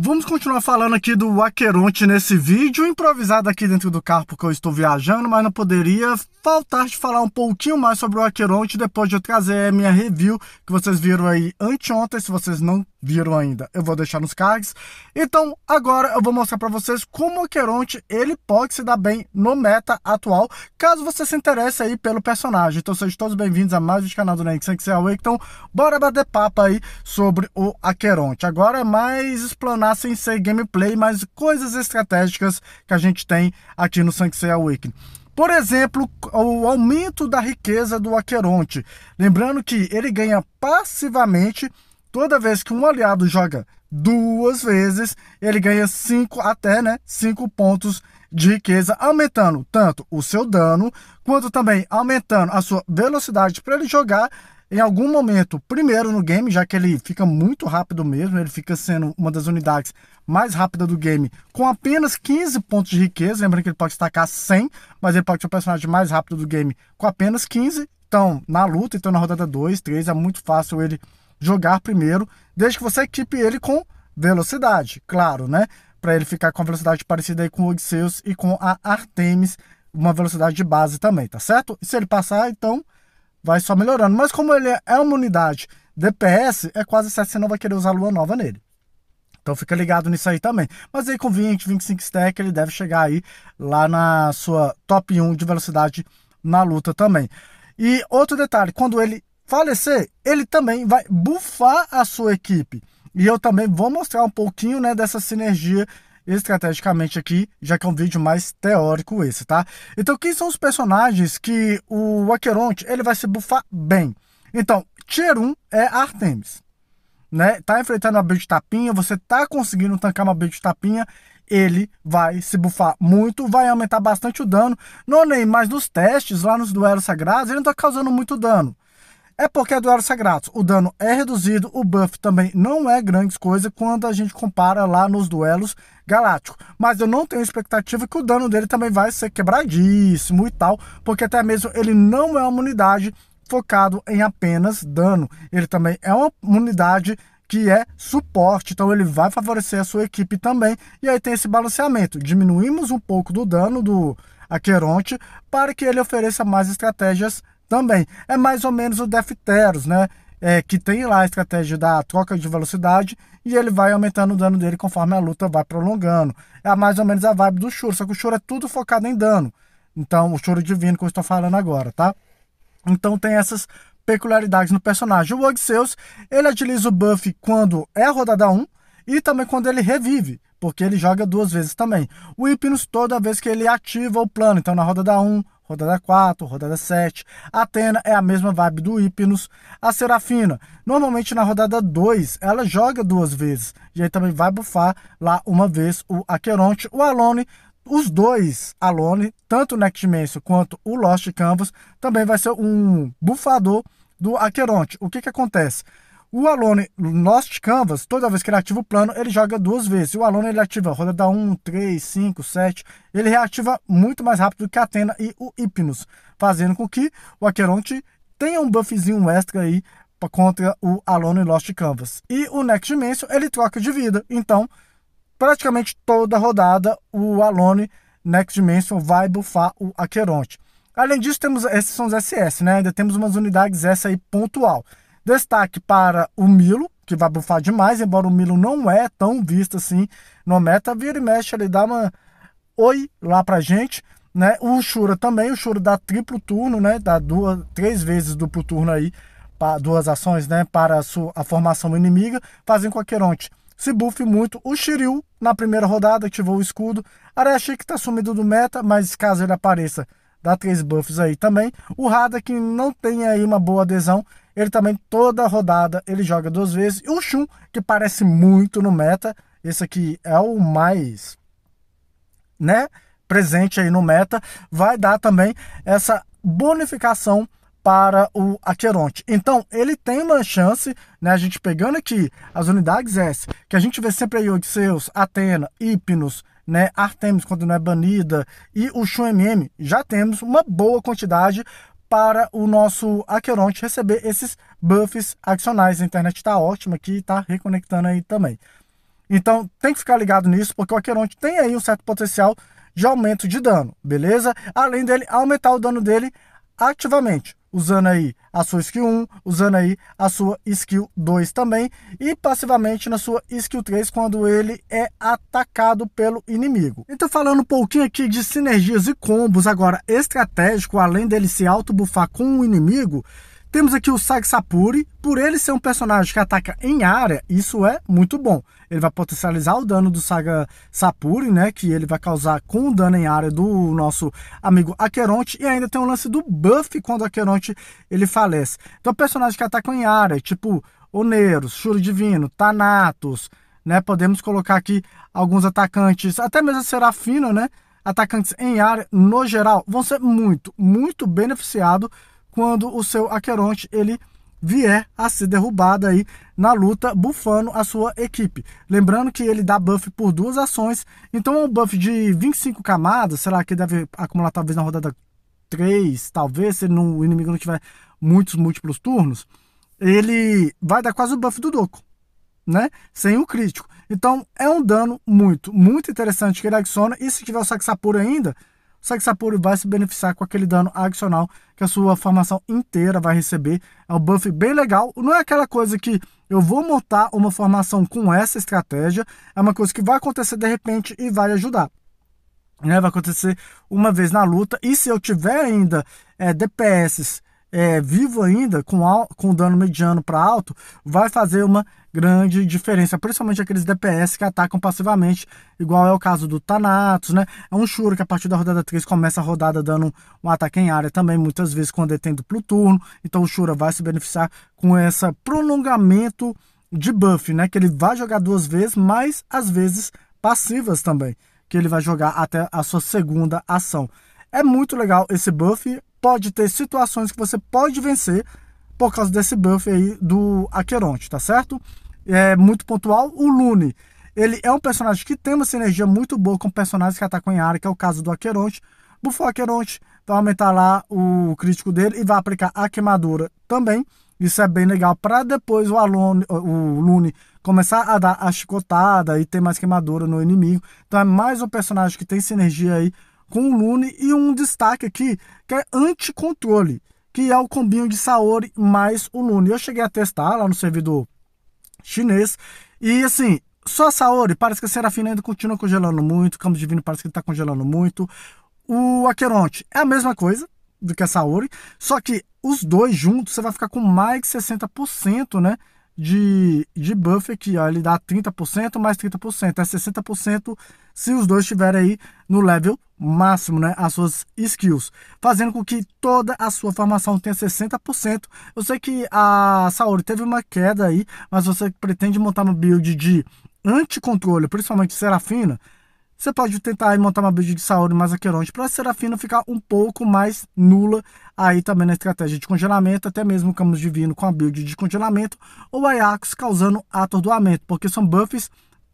Vamos continuar falando aqui do Aqueronte nesse vídeo, improvisado aqui dentro do carro porque eu estou viajando, mas não poderia faltar de falar um pouquinho mais sobre o Aqueronte depois de eu trazer a minha review que vocês viram aí anteontem, se vocês não viram ainda, eu vou deixar nos cards. Então agora eu vou mostrar para vocês como o Aqueronte ele pode se dar bem no meta atual, caso você se interesse aí pelo personagem. Então sejam todos bem-vindos a mais um canal do Nexen que é Então bora bater papo aí sobre o Aqueronte. Agora é mais explanado sem ser gameplay, mas coisas estratégicas que a gente tem aqui no Sanctuary Awakening. Por exemplo, o aumento da riqueza do Aqueronte. Lembrando que ele ganha passivamente toda vez que um aliado joga duas vezes, ele ganha 5 até né, cinco pontos de riqueza, aumentando tanto o seu dano, quanto também aumentando a sua velocidade para ele jogar em algum momento, primeiro no game, já que ele fica muito rápido mesmo, ele fica sendo uma das unidades mais rápidas do game, com apenas 15 pontos de riqueza, lembrando que ele pode destacar 100, mas ele pode ser o personagem mais rápido do game com apenas 15, então na luta, então na rodada 2, 3, é muito fácil ele jogar primeiro, desde que você equipe ele com velocidade, claro, né? Para ele ficar com a velocidade parecida aí com o Odysseus e com a Artemis, uma velocidade de base também, tá certo? E se ele passar, então vai só melhorando. Mas como ele é uma unidade DPS, é quase certo que você não vai querer usar lua nova nele. Então fica ligado nisso aí também. Mas aí com 20, 25 stack ele deve chegar aí lá na sua top 1 de velocidade na luta também. E outro detalhe, quando ele falecer, ele também vai bufar a sua equipe. E eu também vou mostrar um pouquinho né, dessa sinergia estrategicamente aqui, já que é um vídeo mais teórico esse, tá? Então, quem são os personagens que o Aqueronte ele vai se bufar bem? Então, Tier 1 é Artemis. Né? Tá enfrentando uma build tapinha, você tá conseguindo tancar uma build tapinha, ele vai se bufar muito, vai aumentar bastante o dano. não nem mais nos testes, lá nos duelos sagrados, ele não tá causando muito dano. É porque é duelos sagrados, o dano é reduzido, o buff também não é grande coisa quando a gente compara lá nos duelos galáctico. Mas eu não tenho expectativa que o dano dele também vai ser quebradíssimo e tal, porque até mesmo ele não é uma unidade focado em apenas dano. Ele também é uma unidade que é suporte, então ele vai favorecer a sua equipe também. E aí tem esse balanceamento. Diminuímos um pouco do dano do Aqueronte para que ele ofereça mais estratégias também. É mais ou menos o Defteros, né? é, que tem lá a estratégia da troca de velocidade e ele vai aumentando o dano dele conforme a luta vai prolongando. É mais ou menos a vibe do choro, só que o choro é tudo focado em dano. Então, o choro divino que eu estou falando agora, tá? Então tem essas peculiaridades no personagem. O Odysseus, ele utiliza o buff quando é a rodada 1 e também quando ele revive, porque ele joga duas vezes também. O Hypnos, toda vez que ele ativa o plano, então na rodada 1, rodada 4, rodada 7. Atena é a mesma vibe do Hipnos. A Serafina, normalmente na rodada 2, ela joga duas vezes. E aí também vai bufar lá uma vez o Aqueronte. O Alone, os dois Alone, tanto o Next Dimension quanto o Lost Canvas, também vai ser um bufador do Aqueronte. O que, que acontece? O Alone Lost Canvas, toda vez que ele ativa o plano, ele joga duas vezes. O Alone ele ativa rodada 1, 3, 5, 7. Ele reativa muito mais rápido que a Atena e o Hypnos, fazendo com que o Aqueronte tenha um buffzinho extra aí contra o Alone Lost Canvas. E o Next Dimension, ele troca de vida. Então, praticamente toda rodada, o Alone Next Dimension vai buffar o Aqueronte. Além disso, temos esses são os SS, né? Ainda temos umas unidades essa aí pontual. Destaque para o Milo, que vai bufar demais, embora o Milo não é tão visto assim no meta. Vira e mexe, ele dá uma oi lá pra gente. Né? O Shura também, o Shura dá triplo turno, né? Dá duas, três vezes duplo turno aí, pra, duas ações, né? Para a, sua, a formação inimiga, fazem com a Queronte se bufe muito. O Shiryu, na primeira rodada, ativou o escudo. Arashi que está sumido do meta, mas caso ele apareça, dá três buffs aí também. O Hada, que não tem aí uma boa adesão, ele também, toda rodada, ele joga duas vezes. E o Shun, que parece muito no meta. Esse aqui é o mais, né, presente aí no meta. Vai dar também essa bonificação para o Aqueronte. Então, ele tem uma chance, né? A gente pegando aqui as unidades S, que a gente vê sempre aí Odisseus, Atena, Hipnos, né? Artemis, quando não é banida, e o Shun MM, já temos uma boa quantidade para o nosso Aqueronte receber esses buffs adicionais. A internet está ótima aqui e está reconectando aí também. Então tem que ficar ligado nisso, porque o Aqueronte tem aí um certo potencial de aumento de dano, beleza? Além dele aumentar o dano dele ativamente usando aí a sua skill 1, usando aí a sua skill 2 também, e passivamente na sua skill 3 quando ele é atacado pelo inimigo. Então falando um pouquinho aqui de sinergias e combos agora estratégico, além dele se auto-buffar com o inimigo, temos aqui o Sagsapuri, por ele ser um personagem que ataca em área, isso é muito bom. Ele vai potencializar o dano do Saga Sapuri, né, que ele vai causar com o dano em área do nosso amigo Aqueronte, e ainda tem o lance do buff quando o Aqueronte ele falece. Então personagens que atacam em área, tipo Oneiros, Churo Divino, Thanatos, né, podemos colocar aqui alguns atacantes, até mesmo Serafino, né, atacantes em área, no geral, vão ser muito, muito beneficiados quando o seu Aqueronte ele vier a ser derrubado aí na luta, bufando a sua equipe. Lembrando que ele dá buff por duas ações, então é um buff de 25 camadas, será que deve acumular talvez na rodada 3, talvez, se não, o inimigo não tiver muitos múltiplos turnos, ele vai dar quase o buff do Doco, né? Sem o crítico. Então é um dano muito, muito interessante que ele adiciona, e se tiver o Saxapura ainda, o Sagsapuri vai se beneficiar com aquele dano adicional que a sua formação inteira vai receber. É um buff bem legal, não é aquela coisa que eu vou montar uma formação com essa estratégia, é uma coisa que vai acontecer de repente e vai ajudar. Né? Vai acontecer uma vez na luta, e se eu tiver ainda é, DPS é, vivo ainda, com, com dano mediano para alto, vai fazer uma grande diferença, principalmente aqueles DPS que atacam passivamente, igual é o caso do Thanatos, né? É um Shuro que a partir da rodada 3 começa a rodada dando um ataque em área também, muitas vezes quando tem duplo turno, então o Shura vai se beneficiar com esse prolongamento de buff, né? Que ele vai jogar duas vezes, mas às vezes passivas também, que ele vai jogar até a sua segunda ação. É muito legal esse buff, pode ter situações que você pode vencer por causa desse buff aí do Aqueronte, tá certo? É muito pontual. O Lune, ele é um personagem que tem uma sinergia muito boa com personagens que atacam em área, que é o caso do Aqueronte. Bufou Aqueronte, vai então aumentar lá o crítico dele e vai aplicar a queimadura também. Isso é bem legal para depois o, o Lune começar a dar a chicotada e ter mais queimadura no inimigo. Então é mais um personagem que tem sinergia aí com o Lune e um destaque aqui que é anti controle que é o combinho de Saori mais o Lune. Eu cheguei a testar lá no servidor chinês e assim, só a Saori parece que a Serafina ainda continua congelando muito, o Campo Divino parece que está congelando muito. O Aqueronte é a mesma coisa do que a Saori, só que os dois juntos você vai ficar com mais de 60%, né? de, de buff aqui, ó, ele dá 30%, mais 30%, é 60% se os dois estiverem aí no level máximo, né, as suas skills, fazendo com que toda a sua formação tenha 60%. Eu sei que a Saori teve uma queda aí, mas você pretende montar uma build de anticontrole, principalmente Serafina, você pode tentar aí montar uma build de Saori mais Aqueronte para Serafina ficar um pouco mais nula aí também na estratégia de congelamento, até mesmo Camus Divino com a build de congelamento, ou Ajax causando atordoamento, porque são buffs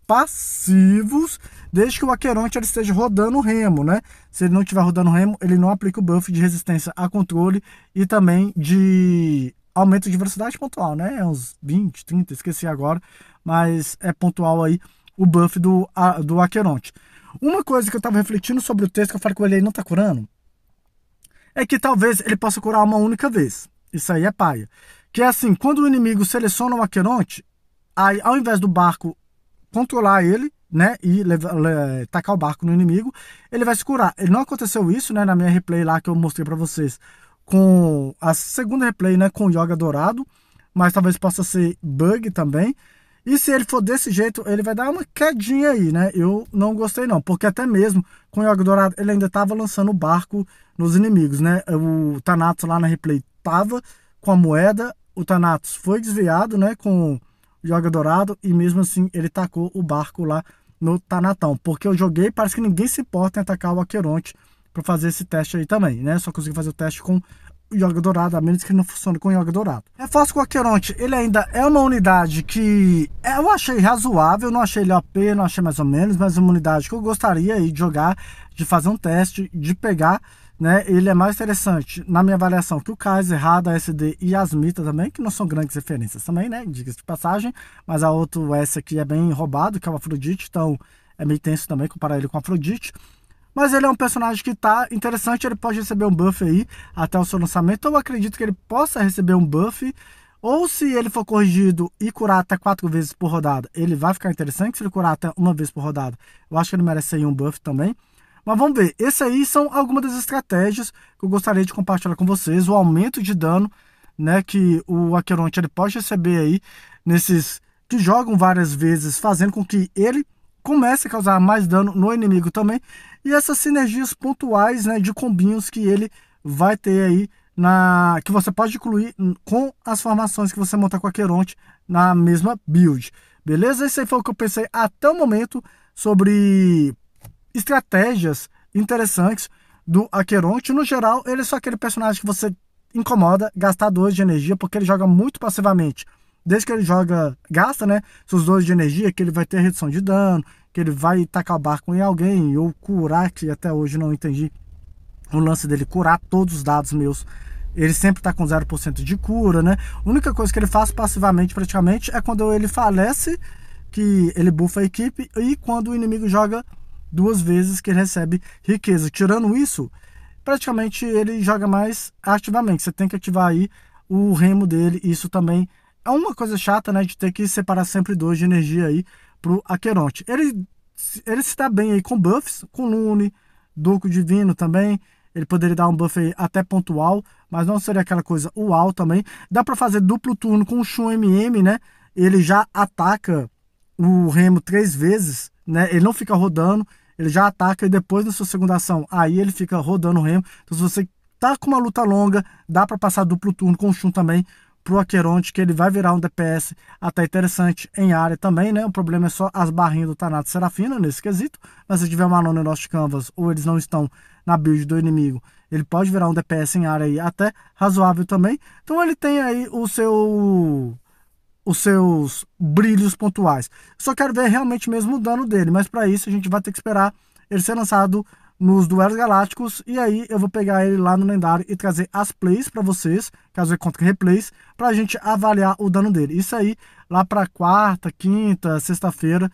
passivos desde que o aqueronte ele esteja rodando o remo, né? Se ele não estiver rodando o remo, ele não aplica o buff de resistência a controle e também de aumento de velocidade pontual, né? É uns 20, 30, esqueci agora, mas é pontual aí o buff do, a, do aqueronte. Uma coisa que eu tava refletindo sobre o texto, que eu falei com ele aí, não tá curando, é que talvez ele possa curar uma única vez. Isso aí é paia. Que é assim, quando o inimigo seleciona o aqueronte, aí ao invés do barco controlar ele, né, e levar, le, tacar o barco no inimigo, ele vai se curar. Ele não aconteceu isso, né, na minha replay lá que eu mostrei para vocês, com a segunda replay, né, com Yoga Dourado, mas talvez possa ser bug também. E se ele for desse jeito, ele vai dar uma quedinha aí, né? Eu não gostei não, porque até mesmo com o Yoga Dourado, ele ainda tava lançando o barco nos inimigos, né? O Thanatos lá na replay tava com a moeda, o Thanatos foi desviado, né, com joga dourado e mesmo assim ele tacou o barco lá no Tanatão. Porque eu joguei, parece que ninguém se importa em atacar o Aqueronte para fazer esse teste aí também, né? Só consegui fazer o teste com Yoga Dourado, a menos que não funcione com Yoga Dourado. É fácil com o Aqueronte, ele ainda é uma unidade que é, eu achei razoável, não achei ele OP, não achei mais ou menos, mas uma unidade que eu gostaria aí de jogar, de fazer um teste, de pegar né, ele é mais interessante, na minha avaliação, que o Kaiser, Rada, SD e Asmita também, que não são grandes referências também, né? Diga-se de passagem. Mas a outra S aqui é bem roubado, que é o Afrodite, então é meio tenso também comparar ele com o Afrodite. Mas ele é um personagem que tá interessante, ele pode receber um buff aí até o seu lançamento. Eu acredito que ele possa receber um buff. Ou se ele for corrigido e curar até quatro vezes por rodada, ele vai ficar interessante. Se ele curar até uma vez por rodada, eu acho que ele merece aí um buff também. Mas vamos ver, esse aí são algumas das estratégias que eu gostaria de compartilhar com vocês, o aumento de dano, né, que o Aqueronte ele pode receber aí nesses que jogam várias vezes, fazendo com que ele comece a causar mais dano no inimigo também, e essas sinergias pontuais, né, de combinhos que ele vai ter aí na que você pode incluir com as formações que você montar com Aqueronte na mesma build. Beleza? Esse aí foi o que eu pensei até o momento sobre estratégias interessantes do Aqueronte. No geral, ele é só aquele personagem que você incomoda, gastar 2 de energia, porque ele joga muito passivamente. Desde que ele joga, gasta, né? Seus 2 de energia, que ele vai ter redução de dano, que ele vai tacar o barco em alguém, ou curar, que até hoje não entendi o lance dele curar todos os dados meus. Ele sempre tá com 0% de cura, né? A única coisa que ele faz passivamente, praticamente, é quando ele falece, que ele bufa a equipe, e quando o inimigo joga duas vezes que ele recebe riqueza. Tirando isso, praticamente ele joga mais ativamente. Você tem que ativar aí o remo dele. Isso também é uma coisa chata, né? De ter que separar sempre dois de energia aí pro Aqueronte. Ele, ele se dá bem aí com buffs, com Lune, Duco Divino também. Ele poderia dar um buff aí até pontual, mas não seria aquela coisa uau também. Dá para fazer duplo turno com o Shun MM, né? Ele já ataca o remo três vezes, né? Ele não fica rodando ele já ataca e depois da sua segunda ação, aí ele fica rodando o remo. Então se você tá com uma luta longa, dá para passar duplo turno com o Shun também pro Aqueronte, que ele vai virar um DPS até interessante em área também, né? O problema é só as barrinhas do Tanato Serafina nesse quesito, mas se tiver uma nona Lost Canvas ou eles não estão na build do inimigo, ele pode virar um DPS em área aí até razoável também. Então ele tem aí o seu os seus brilhos pontuais. Só quero ver realmente mesmo o dano dele, mas para isso a gente vai ter que esperar ele ser lançado nos duelos galácticos e aí eu vou pegar ele lá no lendário e trazer as plays para vocês, caso eu conte replays, para a gente avaliar o dano dele. Isso aí lá para quarta, quinta, sexta-feira,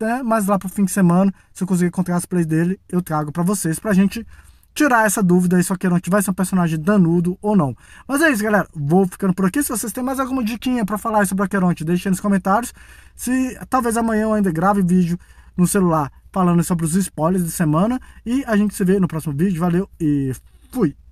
né? mais lá para o fim de semana, se eu conseguir encontrar as plays dele, eu trago para vocês para a gente tirar essa dúvida aí se o Aqueronte vai ser um personagem danudo ou não. Mas é isso, galera. Vou ficando por aqui. Se vocês têm mais alguma diquinha para falar sobre o Aqueronte, deixem nos comentários. Se talvez amanhã eu ainda grave vídeo no celular falando sobre os spoilers de semana. E a gente se vê no próximo vídeo. Valeu e fui!